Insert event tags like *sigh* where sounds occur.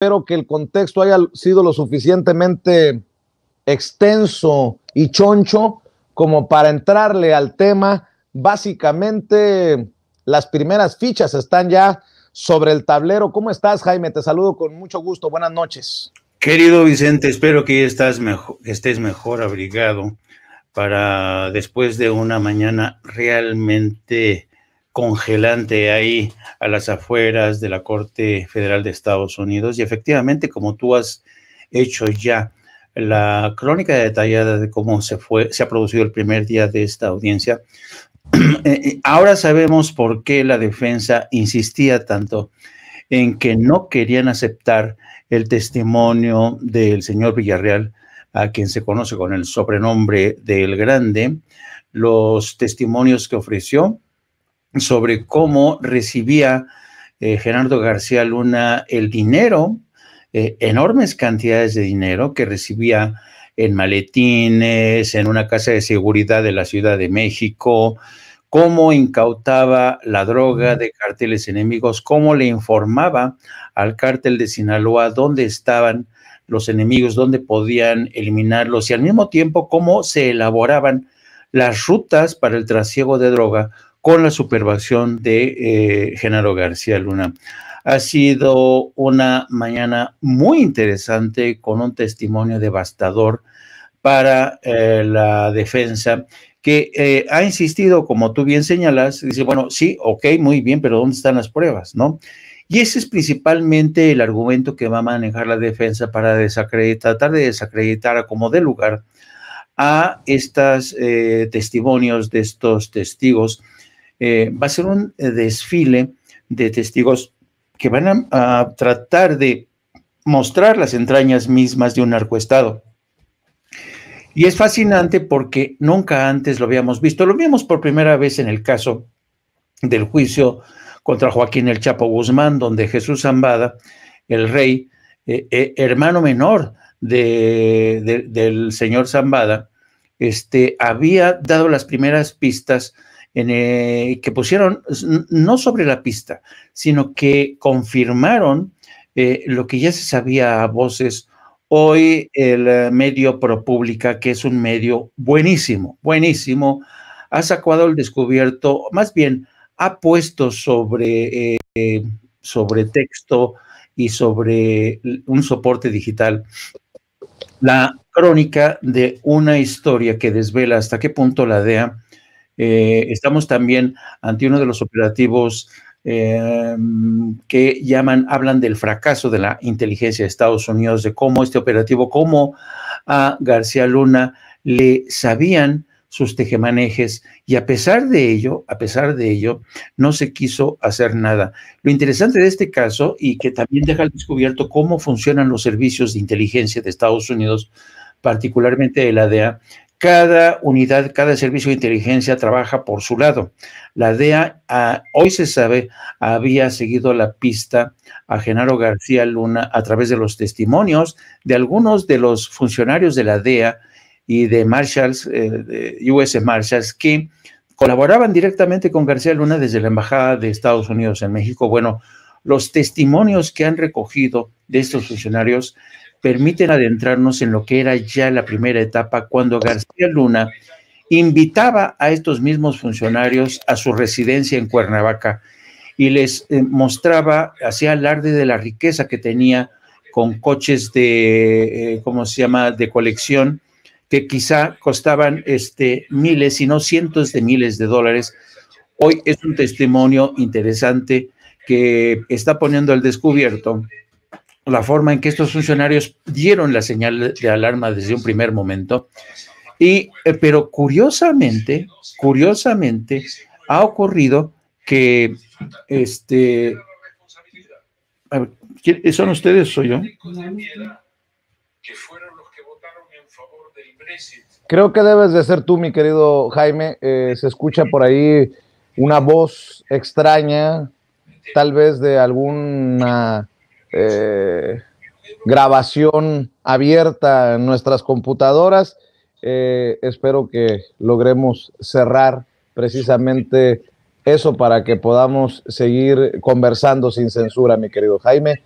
espero que el contexto haya sido lo suficientemente extenso y choncho como para entrarle al tema. Básicamente, las primeras fichas están ya sobre el tablero. ¿Cómo estás, Jaime? Te saludo con mucho gusto. Buenas noches. Querido Vicente, espero que mejor, estés mejor abrigado para después de una mañana realmente congelante ahí a las afueras de la Corte Federal de Estados Unidos. Y efectivamente, como tú has hecho ya la crónica detallada de cómo se, fue, se ha producido el primer día de esta audiencia, *clears throat* eh, eh, ahora sabemos por qué la defensa insistía tanto en que no querían aceptar el testimonio del señor Villarreal, a quien se conoce con el sobrenombre del Grande, los testimonios que ofreció sobre cómo recibía eh, Gerardo García Luna el dinero, eh, enormes cantidades de dinero que recibía en maletines, en una casa de seguridad de la Ciudad de México, cómo incautaba la droga de cárteles enemigos, cómo le informaba al cártel de Sinaloa dónde estaban los enemigos, dónde podían eliminarlos y al mismo tiempo cómo se elaboraban las rutas para el trasiego de droga con la supervisión de eh, Genaro García Luna. Ha sido una mañana muy interesante con un testimonio devastador para eh, la defensa que eh, ha insistido, como tú bien señalas, dice, bueno, sí, ok, muy bien, pero ¿dónde están las pruebas? ¿No? Y ese es principalmente el argumento que va a manejar la defensa para desacreditar, tratar de desacreditar a como dé lugar a estos eh, testimonios de estos testigos eh, va a ser un eh, desfile de testigos que van a, tratar de mostrar las entrañas mismas de un narcoestado. Y es fascinante porque nunca antes lo habíamos visto. Lo vimos por primera vez en el caso del juicio contra Joaquín el Chapo Guzmán, donde Jesús Zambada, el rey, eh, hermano menor del señor Zambada, este, había dado las primeras pistas eh, que pusieron no sobre la pista, sino que confirmaron eh, lo que ya se sabía a voces. Hoy el eh, medio ProPublica, que es un medio buenísimo, buenísimo, ha sacado el descubierto, más bien ha puesto sobre, sobre texto y sobre un soporte digital la crónica de una historia que desvela hasta qué punto la DEA eh, estamos también ante uno de los operativos em, que llaman, hablan del fracaso de la inteligencia de Estados Unidos, de cómo este operativo, cómo a García Luna le sabían sus tejemanejes y a pesar de ello, a pesar de ello, no se quiso hacer nada. Lo interesante de este caso y que también deja al descubierto cómo funcionan los servicios de inteligencia de Estados Unidos, particularmente de la DEA, cada unidad, cada servicio de inteligencia trabaja por su lado. La DEA, ah, hoy se sabe, había seguido la pista a Genaro García Luna a través de los testimonios de algunos de los funcionarios de la DEA y de Marshalls, eh, US Marshalls, que colaboraban directamente con García Luna desde la Embajada de Estados Unidos en México. Bueno, los testimonios que han recogido de estos funcionarios permiten adentrarnos en lo que era ya la primera etapa cuando García Luna invitaba a estos mismos funcionarios a su residencia en Cuernavaca y les eh, mostraba, hacía alarde de la riqueza que tenía con coches de, eh, ¿cómo se llama?, de colección, que quizá costaban este, miles, si no cientos de miles de dólares. Hoy es un testimonio interesante que está poniendo al descubierto la forma en que estos funcionarios dieron la señal de alarma desde un primer momento. Y, eh, pero curiosamente, curiosamente, ha ocurrido que este. ¿Son ustedes o soy yo? Creo que debes de ser tú, mi querido Jaime. Eh, se escucha por ahí una voz extraña, tal vez de alguna eh, grabación abierta en nuestras computadoras. Eh, espero que logremos cerrar precisamente eso para que podamos seguir conversando sin censura, mi querido Jaime.